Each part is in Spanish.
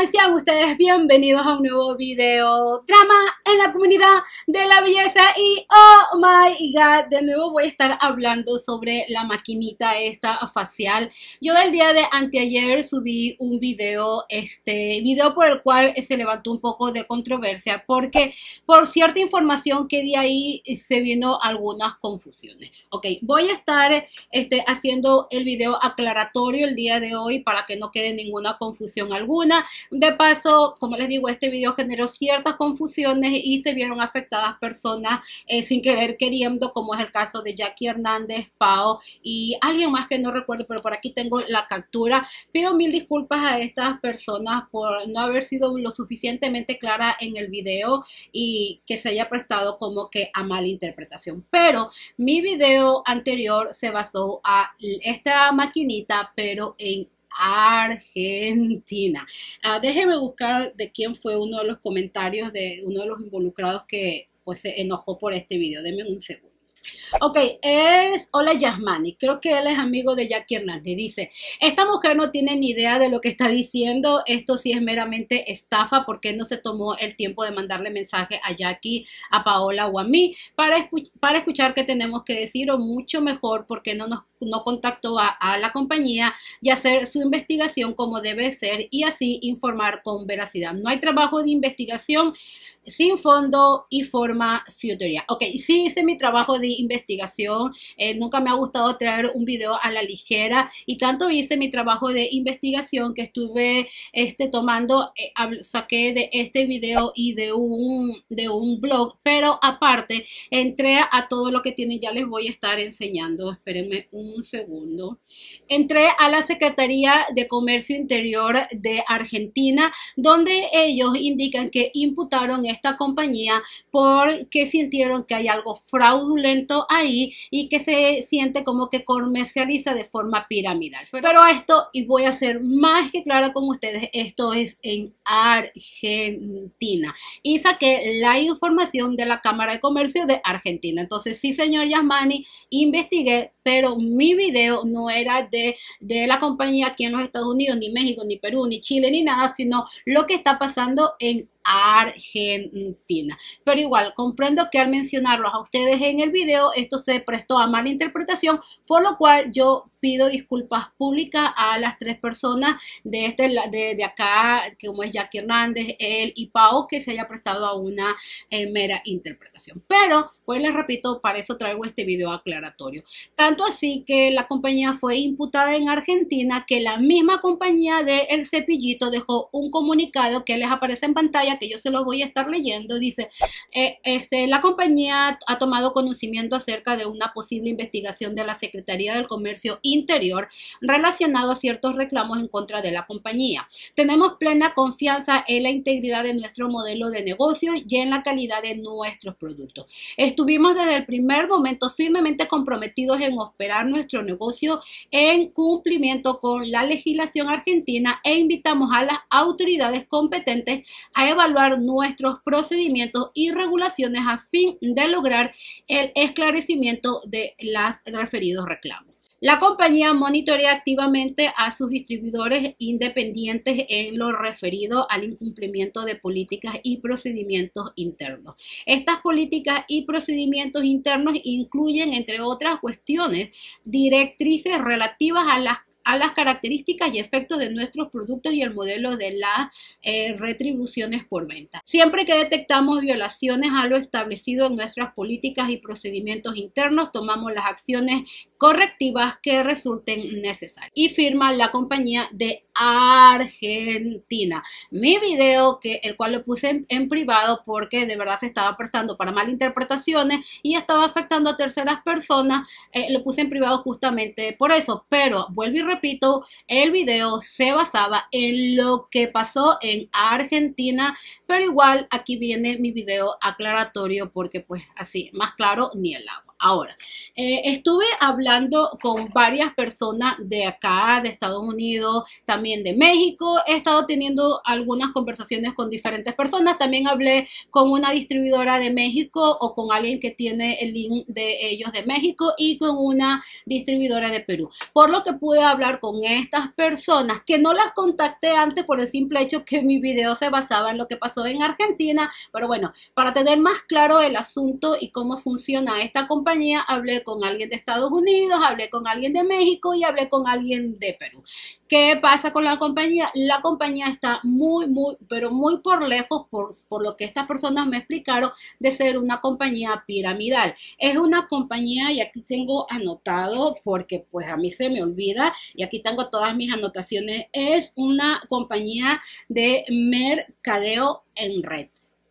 decía ustedes bienvenidos a un nuevo video drama en la comunidad de la belleza y oh my god, de nuevo voy a estar hablando sobre la maquinita esta facial. Yo del día de anteayer subí un video, este video por el cual se levantó un poco de controversia porque por cierta información que di ahí se vino algunas confusiones. Ok, voy a estar este, haciendo el video aclaratorio el día de hoy para que no quede ninguna confusión alguna. De paso Como les digo, este video generó ciertas confusiones y se vieron afectadas personas eh, sin querer queriendo, como es el caso de Jackie Hernández, Pau y alguien más que no recuerdo, pero por aquí tengo la captura. Pido mil disculpas a estas personas por no haber sido lo suficientemente clara en el video y que se haya prestado como que a mala interpretación. Pero mi video anterior se basó a esta maquinita, pero en Argentina. Ah, déjeme buscar de quién fue uno de los comentarios de uno de los involucrados que pues, se enojó por este video. Deme un segundo. Ok, es Hola Yasmani, creo que él es amigo de Jackie Hernández. Dice, esta mujer no tiene ni idea de lo que está diciendo, esto sí es meramente estafa, porque no se tomó el tiempo de mandarle mensaje a Jackie, a Paola o a mí para, para escuchar qué tenemos que decir o mucho mejor porque no nos no contactó a, la compañía y hacer su investigación como debe ser y así informar con veracidad. No hay trabajo de investigación sin fondo y forma sin teoría. Ok, sí hice mi trabajo de investigación, eh, nunca me ha gustado traer un video a la ligera y tanto hice mi trabajo de investigación que estuve este, tomando, eh, saqué de este video y de un, de un blog, pero aparte entré a todo lo que tiene, ya les voy a estar enseñando, espérenme un un segundo. Entré a la Secretaría de Comercio Interior de Argentina, donde ellos indican que imputaron esta compañía porque sintieron que hay algo fraudulento ahí y que se siente como que comercializa de forma piramidal. Pero esto, y voy a ser más que clara con ustedes, esto es en Argentina. Y saqué la información de la Cámara de Comercio de Argentina. Entonces, sí, señor Yasmani, investigué, pero mi video no era de, de la compañía aquí en los Estados Unidos, ni México, ni Perú, ni Chile, ni nada, sino lo que está pasando en Argentina. Pero igual, comprendo que al mencionarlos a ustedes en el video, esto se prestó a mala interpretación, por lo cual yo pido disculpas públicas a las tres personas de, este, de, de acá, como es Jackie Hernández, él y Pau, que se haya prestado a una eh, mera interpretación. Pero, pues les repito, para eso traigo este video aclaratorio. Tanto así que la compañía fue imputada en Argentina, que la misma compañía de El Cepillito dejó un comunicado que les aparece en pantalla que yo se lo voy a estar leyendo, dice, eh, este, la compañía ha tomado conocimiento acerca de una posible investigación de la Secretaría del Comercio Interior relacionado a ciertos reclamos en contra de la compañía. Tenemos plena confianza en la integridad de nuestro modelo de negocio y en la calidad de nuestros productos. Estuvimos desde el primer momento firmemente comprometidos en operar nuestro negocio en cumplimiento con la legislación argentina e invitamos a las autoridades competentes a evaluar evaluar nuestros procedimientos y regulaciones a fin de lograr el esclarecimiento de los referidos reclamos. La compañía monitorea activamente a sus distribuidores independientes en lo referido al incumplimiento de políticas y procedimientos internos. Estas políticas y procedimientos internos incluyen, entre otras cuestiones, directrices relativas a las las características y efectos de nuestros productos y el modelo de las eh, retribuciones por venta. Siempre que detectamos violaciones a lo establecido en nuestras políticas y procedimientos internos, tomamos las acciones correctivas que resulten necesarias. Y firma la compañía de Argentina. Mi video, que, el cual lo puse en, privado porque de verdad se estaba prestando para malinterpretaciones y estaba afectando a terceras personas, eh, lo puse en privado justamente por eso. Pero vuelvo y repito, repito, el video se basaba en lo que pasó en Argentina, pero igual aquí viene mi video aclaratorio porque pues así, más claro ni el lado. Ahora, eh, estuve hablando con varias personas de acá, de Estados Unidos, también de México. He estado teniendo algunas conversaciones con diferentes personas. También hablé con una distribuidora de México o con alguien que tiene el link de ellos de México y con una distribuidora de Perú. Por lo que pude hablar con estas personas que no las contacté antes por el simple hecho que mi video se basaba en lo que pasó en Argentina. Pero bueno, para tener más claro el asunto y cómo funciona esta compañía, hablé con alguien de Estados Unidos, hablé con alguien de México y hablé con alguien de Perú. ¿Qué pasa con la compañía? La compañía está muy, muy, pero muy por lejos, por, por lo que estas personas me explicaron, de ser una compañía piramidal. Es una compañía, y aquí tengo anotado, porque pues a mí se me olvida, y aquí tengo todas mis anotaciones, es una compañía de mercadeo en red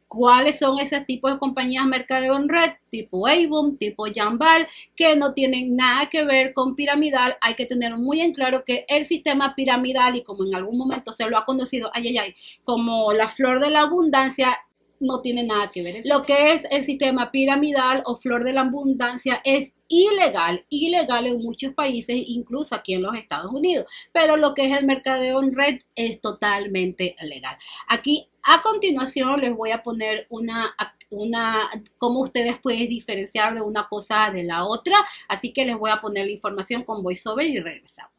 cuáles son esos tipos de compañías mercadeo en red, tipo Avon, tipo Jambal, que no tienen nada que ver con piramidal. Hay que tener muy en claro que el sistema piramidal, y como en algún momento se lo ha conocido, ay, ay, ay, como la flor de la abundancia, no tiene nada que ver. Lo que es el sistema piramidal o flor de la abundancia es ilegal, ilegal en muchos países, incluso aquí en los Estados Unidos, pero lo que es el mercadeo en red es totalmente legal. Aquí a continuación les voy a poner una, una, cómo ustedes pueden diferenciar de una cosa de la otra, así que les voy a poner la información con voiceover y regresamos.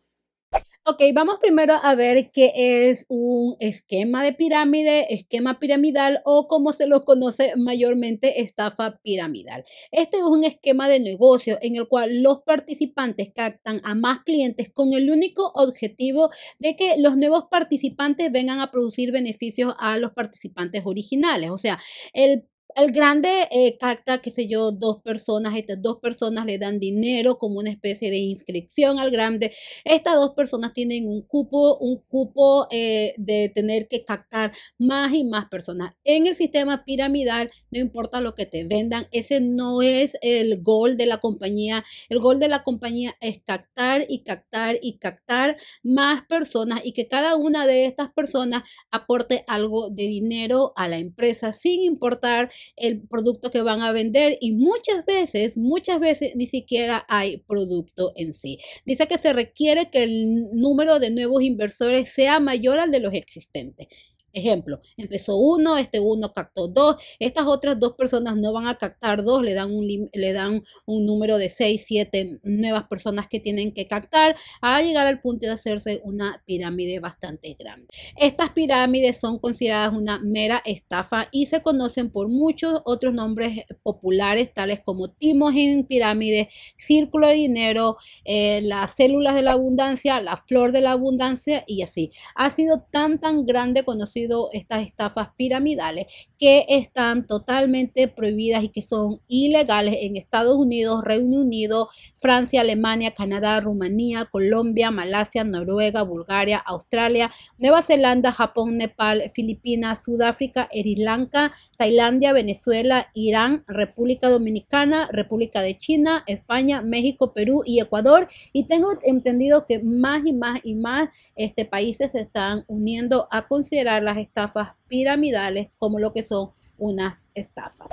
Ok, vamos primero a ver qué es un esquema de pirámide, esquema piramidal o como se lo conoce mayormente estafa piramidal. Este es un esquema de negocio en el cual los participantes captan a más clientes con el único objetivo de que los nuevos participantes vengan a producir beneficios a los participantes originales. O sea, el el grande eh, cacta, qué sé yo, dos personas, estas dos personas le dan dinero como una especie de inscripción al grande. Estas dos personas tienen un cupo, un cupo eh, de tener que captar más y más personas. En el sistema piramidal, no importa lo que te vendan, ese no es el gol de la compañía. El gol de la compañía es captar y captar y captar más personas y que cada una de estas personas aporte algo de dinero a la empresa sin importar el producto que van a vender y muchas veces, muchas veces ni siquiera hay producto en sí. Dice que se requiere que el número de nuevos inversores sea mayor al de los existentes. Ejemplo, empezó uno, este uno captó dos, estas otras dos personas no van a captar dos, le dan un, le dan un número de seis siete nuevas personas que tienen que captar a llegar al punto de hacerse una pirámide bastante grande. Estas pirámides son consideradas una mera estafa y se conocen por muchos otros nombres populares tales como timos en pirámides, círculo de dinero, eh, las células de la abundancia, la flor de la abundancia y así. Ha sido tan tan grande conocido estas estafas piramidales que están totalmente prohibidas y que son ilegales en Estados Unidos, Reino Unido, Francia, Alemania, Canadá, Rumanía, Colombia, Malasia, Noruega, Bulgaria, Australia, Nueva Zelanda, Japón, Nepal, Filipinas, Sudáfrica, Sri Lanka, Tailandia, Venezuela, Irán, República Dominicana, República de China, España, México, Perú y Ecuador. Y tengo entendido que más y más y más este, países se están uniendo a considerar las estafas piramidales como lo que son unas estafas.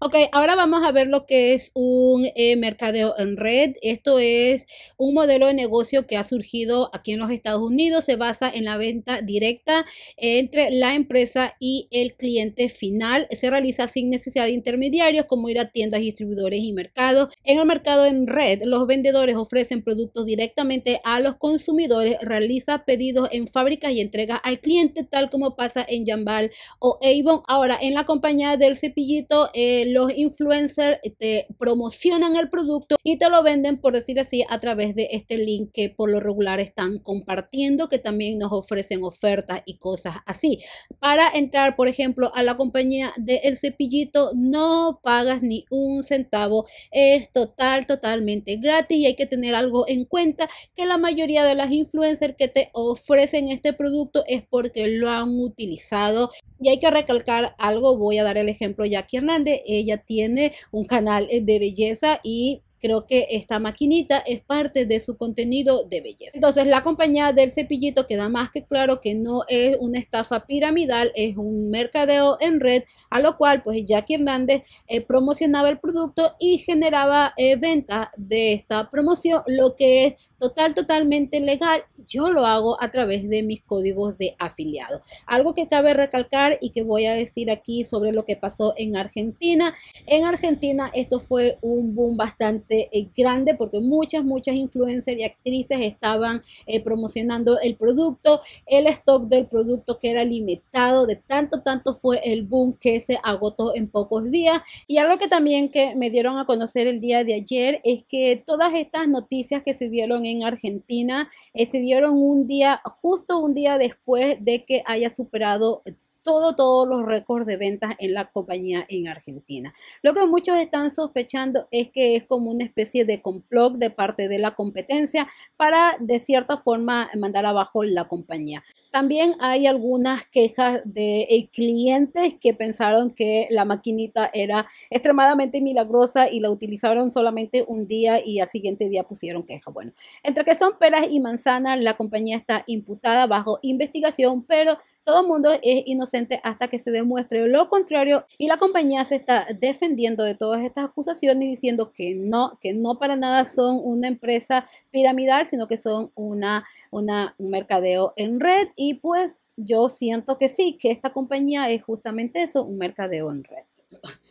Ok, ahora vamos a ver lo que es un eh, mercadeo en red. Esto es un modelo de negocio que ha surgido aquí en los Estados Unidos. Se basa en la venta directa entre la empresa y el cliente final. Se realiza sin necesidad de intermediarios como ir a tiendas, distribuidores y mercados. En el mercado en red, los vendedores ofrecen productos directamente a los consumidores, realiza pedidos en fábrica y entrega al cliente, tal como pasa en Jambal o Avon. Ahora, en la compañía del cepillito, eh, eh, los influencers te este, promocionan el producto y te lo venden, por decir así, a través de este link que por lo regular están compartiendo, que también nos ofrecen ofertas y cosas así. Para entrar, por ejemplo, a la compañía del cepillito, no pagas ni un centavo. Es total, totalmente gratis y hay que tener algo en cuenta que la mayoría de las influencers que te ofrecen este producto es porque lo han utilizado y hay que recalcar algo, voy a dar el ejemplo, Jackie Hernández, ella tiene un canal eh, de belleza y Creo que esta maquinita es parte de su contenido de belleza. Entonces la compañía del cepillito queda más que claro que no es una estafa piramidal, es un mercadeo en red, a lo cual pues Jackie Hernández eh, promocionaba el producto y generaba eh, ventas de esta promoción, lo que es total, totalmente legal. Yo lo hago a través de mis códigos de afiliado. Algo que cabe recalcar y que voy a decir aquí sobre lo que pasó en Argentina. En Argentina esto fue un boom bastante eh, grande porque muchas, muchas influencers y actrices estaban eh, promocionando el producto. El stock del producto que era limitado, de tanto, tanto fue el boom que se agotó en pocos días. Y algo que también que me dieron a conocer el día de ayer es que todas estas noticias que se dieron en Argentina eh, se dieron un día, justo un día después de que haya superado todos los récords de ventas en la compañía en Argentina. Lo que muchos están sospechando es que es como una especie de complot de parte de la competencia para de cierta forma mandar abajo la compañía. También hay algunas quejas de eh, clientes que pensaron que la maquinita era extremadamente milagrosa y la utilizaron solamente un día y al siguiente día pusieron queja. Bueno, entre que son peras y manzanas, la compañía está imputada bajo investigación, pero todo el mundo es inocente hasta que se demuestre lo contrario y la compañía se está defendiendo de todas estas acusaciones diciendo que no, que no para nada son una empresa piramidal, sino que son una, una un mercadeo en red y pues yo siento que sí, que esta compañía es justamente eso, un mercadeo en red.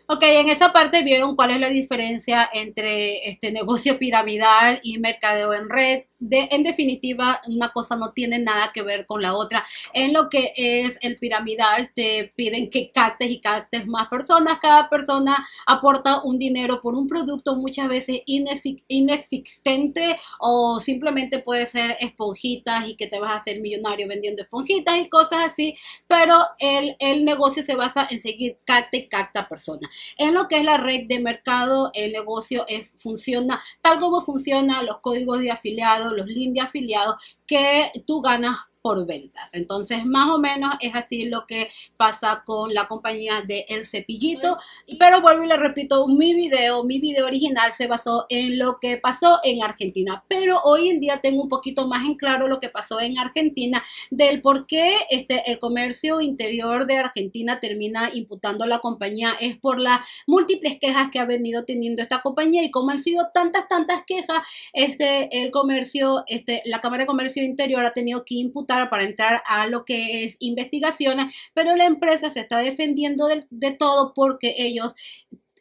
Ok, en esa parte vieron cuál es la diferencia entre este negocio piramidal y mercadeo en red en definitiva, una cosa no tiene nada que ver con la otra. En lo que es el piramidal, te piden que captes y captes más personas. Cada persona aporta un dinero por un producto muchas veces inexistente o simplemente puede ser esponjitas y que te vas a hacer millonario vendiendo esponjitas y cosas así. Pero el, el negocio se basa en seguir capte capta persona. En lo que es la red de mercado, el negocio es, funciona tal como funciona los códigos de afiliados los links de afiliados, que tú ganas por ventas. Entonces, más o menos es así lo que pasa con la compañía de El Cepillito. Pero vuelvo y le repito, mi video, mi video original se basó en lo que pasó en Argentina. Pero hoy en día tengo un poquito más en claro lo que pasó en Argentina, del por qué este, el comercio interior de Argentina termina imputando a la compañía. Es por las múltiples quejas que ha venido teniendo esta compañía y como han sido tantas, tantas quejas, este, el comercio, este, la Cámara de Comercio Interior ha tenido que imputar para entrar a lo que es investigaciones, pero la empresa se está defendiendo de, todo porque ellos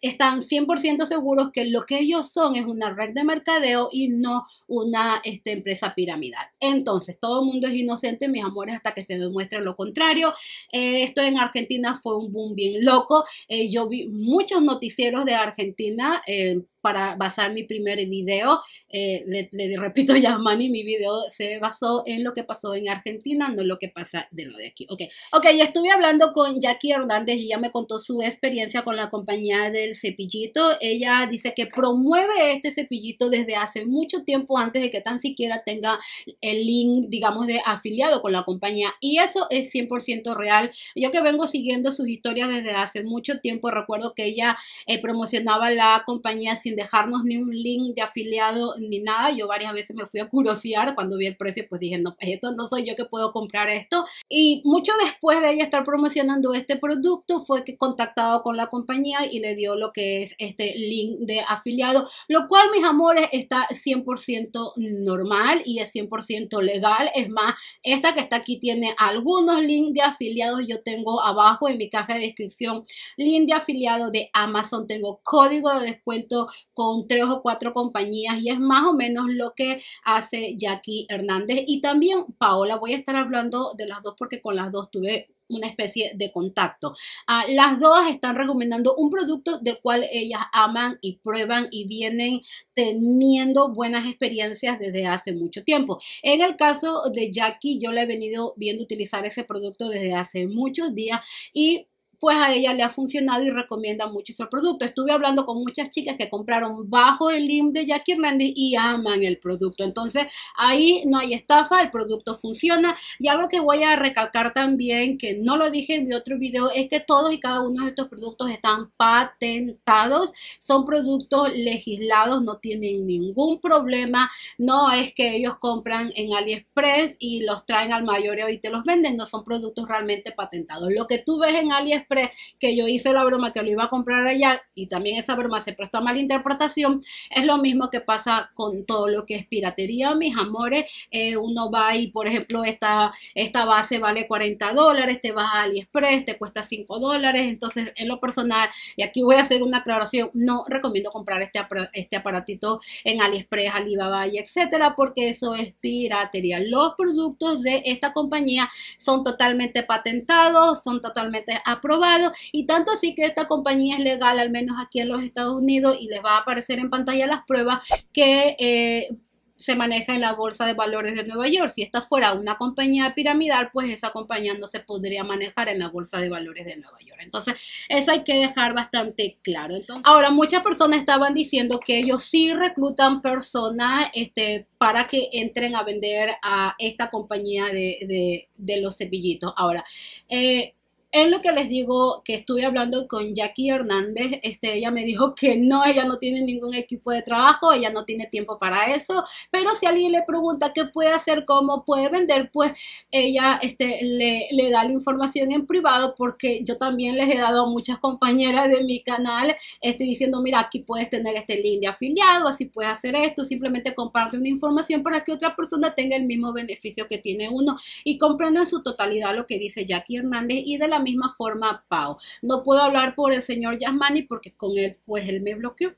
están 100% seguros que lo que ellos son es una red de mercadeo y no una este, empresa piramidal. Entonces, todo el mundo es inocente, mis amores, hasta que se demuestre lo contrario. Eh, esto en Argentina fue un boom bien loco. Eh, yo vi muchos noticieros de Argentina. Eh, para basar mi primer video. Eh, le, repito ya, Manny, mi video se basó en lo que pasó en Argentina, no en lo que pasa de lo de aquí. Ok, ok, estuve hablando con Jackie Hernández y ella me contó su experiencia con la compañía del cepillito. Ella dice que promueve este cepillito desde hace mucho tiempo antes de que tan siquiera tenga el link, digamos, de afiliado con la compañía. Y eso es 100% real. Yo que vengo siguiendo sus historias desde hace mucho tiempo, recuerdo que ella eh, promocionaba la compañía dejarnos ni un link de afiliado ni nada. Yo varias veces me fui a curiosear cuando vi el precio, pues dije, no, pues esto no soy yo que puedo comprar esto. Y mucho después de ella estar promocionando este producto, fue que contactado con la compañía y le dio lo que es este link de afiliado, lo cual, mis amores, está 100% normal y es 100% legal. Es más, esta que está aquí tiene algunos links de afiliados. Yo tengo abajo en mi caja de descripción link de afiliado de Amazon, tengo código de descuento con tres o cuatro compañías y es más o menos lo que hace Jackie Hernández y también Paola. Voy a estar hablando de las dos porque con las dos tuve una especie de contacto. Ah, las dos están recomendando un producto del cual ellas aman y prueban y vienen teniendo buenas experiencias desde hace mucho tiempo. En el caso de Jackie, yo la he venido viendo utilizar ese producto desde hace muchos días y pues a ella le ha funcionado y recomienda mucho su producto. Estuve hablando con muchas chicas que compraron bajo el link de Jackie Hernández y aman el producto. Entonces ahí no hay estafa, el producto funciona. Y algo que voy a recalcar también, que no lo dije en mi otro video, es que todos y cada uno de estos productos están patentados, son productos legislados, no tienen ningún problema, no es que ellos compran en AliExpress y los traen al mayor y te los venden, no son productos realmente patentados. Lo que tú ves en AliExpress que yo hice la broma que lo iba a comprar allá y también esa broma se prestó a mala interpretación, es lo mismo que pasa con todo lo que es piratería, mis amores. Eh, uno va y, por ejemplo, esta, esta base vale 40 dólares, te vas a AliExpress, te cuesta 5 dólares. Entonces, en lo personal, y aquí voy a hacer una aclaración, no recomiendo comprar este, este aparatito en AliExpress, Alibaba y etcétera, porque eso es piratería. Los productos de esta compañía son totalmente patentados, son totalmente aprobados y tanto así que esta compañía es legal, al menos aquí en los Estados Unidos, y les va a aparecer en pantalla las pruebas que... Eh, se maneja en la Bolsa de Valores de Nueva York. Si esta fuera una compañía piramidal, pues esa compañía no se podría manejar en la Bolsa de Valores de Nueva York. Entonces, eso hay que dejar bastante claro. ahora, muchas personas estaban diciendo que ellos sí reclutan personas este, para que entren a vender a esta compañía de, los cepillitos. Ahora, eh, en lo que les digo que estuve hablando con Jackie Hernández, este, ella me dijo que no, ella no tiene ningún equipo de trabajo, ella no tiene tiempo para eso, pero si alguien le pregunta qué puede hacer, cómo puede vender, pues ella este, le, da la información en privado porque yo también les he dado a muchas compañeras de mi canal este, diciendo, mira, aquí puedes tener este link de afiliado, así puedes hacer esto, simplemente comparte una información para que otra persona tenga el mismo beneficio que tiene uno y comprendo en su totalidad lo que dice Jackie Hernández y de la misma forma Pau. No puedo hablar por el señor Yasmani porque con él, pues él me bloqueó.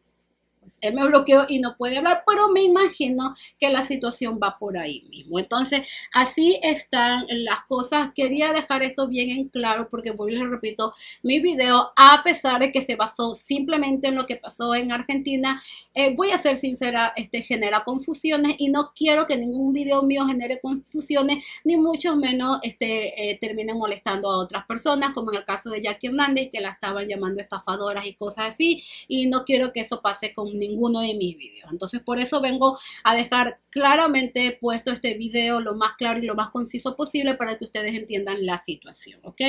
Pues, él me bloqueó y no puede hablar, pero me imagino que la situación va por ahí mismo. Entonces, así están las cosas. Quería dejar esto bien en claro porque, voy pues, repito, mi video, a pesar de que se basó simplemente en lo que pasó en Argentina, eh, voy a ser sincera, este genera confusiones y no quiero que ningún video mío genere confusiones, ni mucho menos este, eh, molestando a otras personas, como en el caso de Jackie Hernández, que la estaban llamando estafadoras y cosas así, y no quiero que eso pase con ninguno de mis videos. Entonces por eso vengo a dejar claramente puesto este video lo más claro y lo más conciso posible para que ustedes entiendan la situación, ¿ok?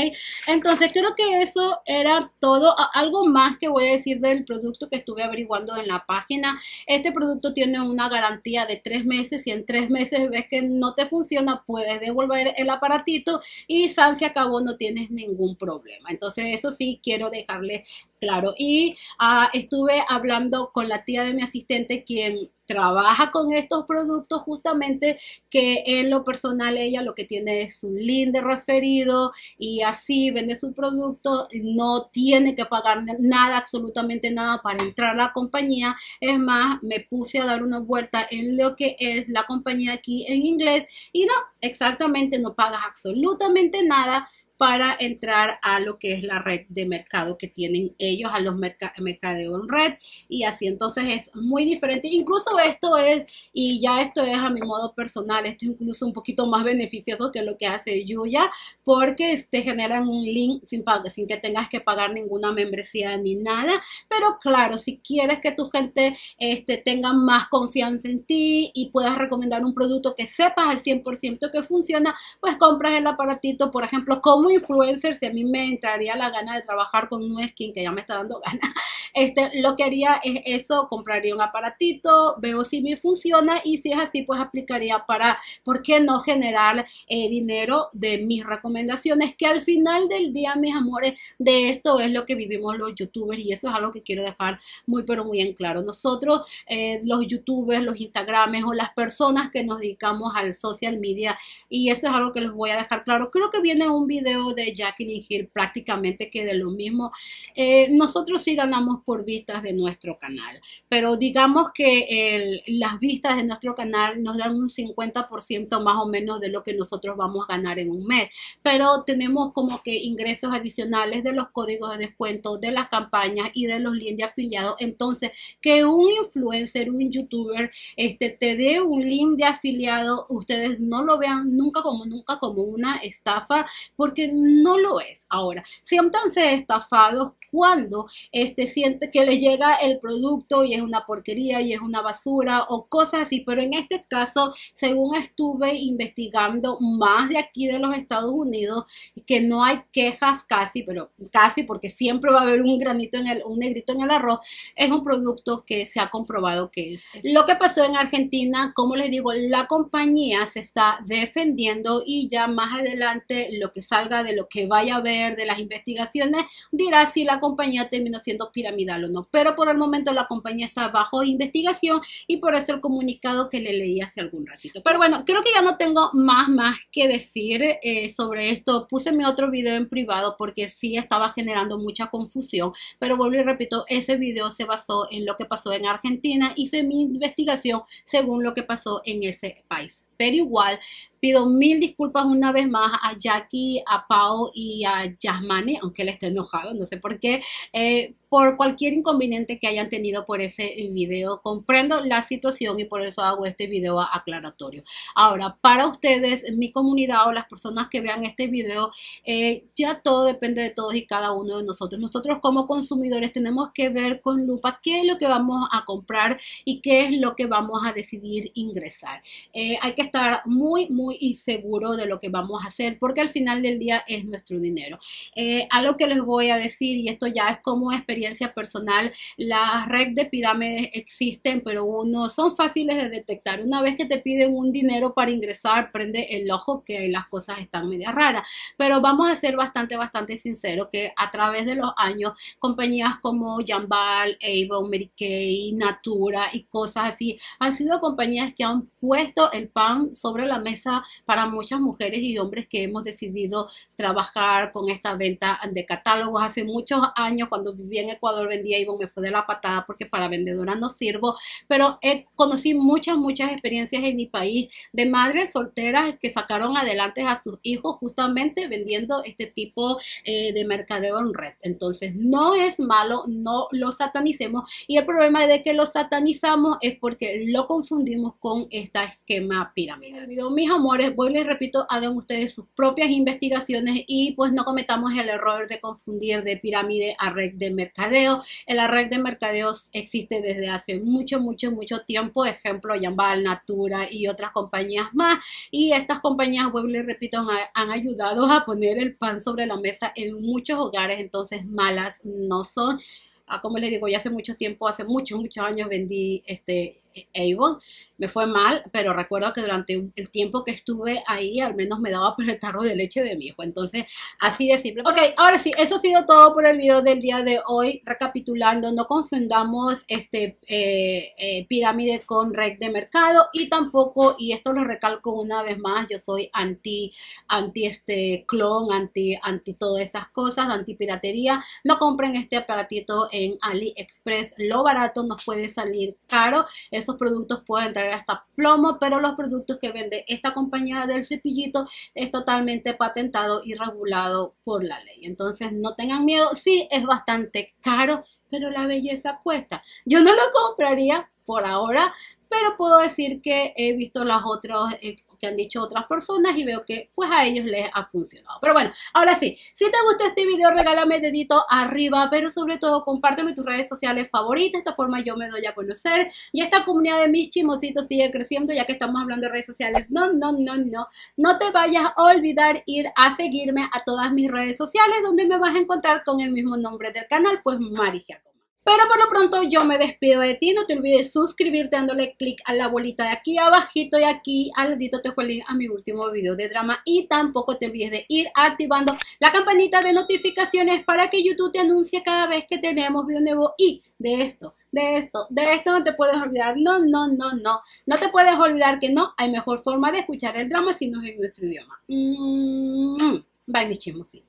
Entonces creo que eso era todo. Algo más que voy a decir del producto que estuve averiguando en la página. Este producto tiene una garantía de tres meses. y en tres meses ves que no te funciona, puedes devolver el aparatito y San se acabó, no tienes ningún problema. Entonces eso sí quiero dejarle claro. Y ah, estuve hablando con la tía de mi asistente, quien trabaja con estos productos justamente que en lo personal ella lo que tiene es su link de referido y así vende su producto, no tiene que pagar nada, absolutamente nada para entrar a la compañía. Es más, me puse a dar una vuelta en lo que es la compañía aquí en inglés y no, exactamente no pagas absolutamente nada para entrar a lo que es la red de mercado que tienen ellos, a los merc mercadeo en red. Y así entonces es muy diferente. Incluso esto es, y ya esto es a mi modo personal, esto es incluso un poquito más beneficioso que lo que hace Yuya, porque te generan un link sin, sin que tengas que pagar ninguna membresía ni nada. Pero claro, si quieres que tu gente este, tenga más confianza en ti y puedas recomendar un producto que sepas al 100% que funciona, pues compras el aparatito, por ejemplo, como influencer, si a mí me entraría la gana de trabajar con un skin, que ya me está dando gana, este, lo que haría es eso, compraría un aparatito, veo si me funciona y si es así, pues aplicaría para, ¿por qué no generar eh, dinero de mis recomendaciones? Que al final del día, mis amores, de esto es lo que vivimos los youtubers y eso es algo que quiero dejar muy, pero muy en claro. Nosotros, eh, los youtubers, los instagrames o las personas que nos dedicamos al social media, y eso es algo que les voy a dejar claro, creo que viene un video de Jacqueline Hill prácticamente que de lo mismo. Eh, nosotros sí ganamos por vistas de nuestro canal, pero digamos que las vistas de nuestro canal nos dan un 50% más o menos de lo que nosotros vamos a ganar en un mes, pero tenemos como que ingresos adicionales de los códigos de descuento, de las campañas y de los links de afiliados. Entonces, que un influencer, un youtuber, este, te dé un link de afiliado, ustedes no lo vean nunca como nunca como una estafa, porque no lo es. Ahora, siéntanse estafados cuando este, siente que le llega el producto y es una porquería y es una basura o cosas así, pero en este caso, según estuve investigando más de aquí de los Estados Unidos, que no hay quejas casi, pero casi porque siempre va a haber un granito en el, un negrito en el arroz, es un producto que se ha comprobado que es. Lo que pasó en Argentina, como les digo, la compañía se está defendiendo y ya más adelante lo que salga de lo que vaya a ver, de las investigaciones, dirá si la compañía terminó siendo piramidal o no. Pero por el momento la compañía está bajo investigación y por eso el comunicado que le leí hace algún ratito. Pero bueno, creo que ya no tengo más, más que decir eh, sobre esto. Puse mi otro video en privado porque sí estaba generando mucha confusión, pero vuelvo y repito, ese video se basó en lo que pasó en Argentina hice mi investigación según lo que pasó en ese país pero igual pido mil disculpas una vez más a Jackie, a Pau y a Yasmani, aunque él esté enojado, no sé por qué. Eh, por cualquier inconveniente que hayan tenido por ese eh, video. Comprendo la situación y por eso hago este video aclaratorio. Ahora, para ustedes, mi comunidad o las personas que vean este video, eh, ya todo depende de todos y cada uno de nosotros. Nosotros como consumidores tenemos que ver con lupa qué es lo que vamos a comprar y qué es lo que vamos a decidir ingresar. Eh, hay que estar muy, muy seguro de lo que vamos a hacer porque al final del día es nuestro dinero. Eh, algo que les voy a decir, y esto ya es como experiencia personal, la red de pirámides existen, pero uno son fáciles de detectar. Una vez que te piden un dinero para ingresar, prende el ojo que las cosas están media raras. Pero vamos a ser bastante, bastante sinceros que a través de los años, compañías como Jambal, Avon, Mary Kay, Natura y cosas así, han sido compañías que han puesto el pan sobre la mesa para muchas mujeres y hombres que hemos decidido trabajar con esta venta de catálogos. Hace muchos años, cuando vivía en Ecuador vendía y me fue de la patada porque para vendedora no sirvo, pero he, conocí muchas, muchas experiencias en mi país de madres solteras que sacaron adelante a sus hijos justamente vendiendo este tipo eh, de mercadeo en red. Entonces, no es malo, no lo satanicemos y el problema de que lo satanizamos es porque lo confundimos con esta esquema pirámide. Mis amores, voy les repito, hagan ustedes sus propias investigaciones y pues no cometamos el error de confundir de pirámide a red de mercadeo mercadeo. La red de mercadeos existe desde hace mucho, mucho, mucho tiempo. Ejemplo, Yambal, Natura y otras compañías más. Y estas compañías, web, les repito, han, ayudado a poner el pan sobre la mesa en muchos hogares. Entonces, malas no son. Ah, como les digo, ya hace mucho tiempo, hace muchos, muchos años vendí este Avon, me fue mal, pero recuerdo que durante el tiempo que estuve ahí al menos me daba por el tarro de leche de mi hijo, entonces así de simple. Ok, ahora sí, eso ha sido todo por el video del día de hoy, recapitulando, no confundamos este eh, eh, pirámide con red de mercado y tampoco, y esto lo recalco una vez más, yo soy anti, anti este clon, anti, anti todas esas cosas, anti piratería, no compren este aparatito en AliExpress, lo barato nos puede salir caro, esos productos pueden traer hasta plomo, pero los productos que vende esta compañía del cepillito es totalmente patentado y regulado por la ley. Entonces no tengan miedo, sí es bastante caro, pero la belleza cuesta. Yo no lo compraría por ahora, pero puedo decir que he visto las otras eh, que han dicho otras personas y veo que pues a ellos les ha funcionado. Pero bueno, ahora sí, si te gusta este video regálame dedito arriba, pero sobre todo compárteme tus redes sociales favoritas, de esta forma yo me doy a conocer y esta comunidad de mis chimositos sigue creciendo ya que estamos hablando de redes sociales. No, no, no, no, no te vayas a olvidar ir a seguirme a todas mis redes sociales donde me vas a encontrar con el mismo nombre del canal, pues Marija pero por lo pronto yo me despido de ti. No te olvides suscribirte dándole click a la bolita de aquí abajito y aquí al dedito te el link a mi último video de drama. Y tampoco te olvides de ir activando la campanita de notificaciones para que YouTube te anuncie cada vez que tenemos video nuevo. Y de esto, de esto, de esto no te puedes olvidar. No, no, no, no. No te puedes olvidar que no hay mejor forma de escuchar el drama si no es en nuestro idioma. Mm, bye, mi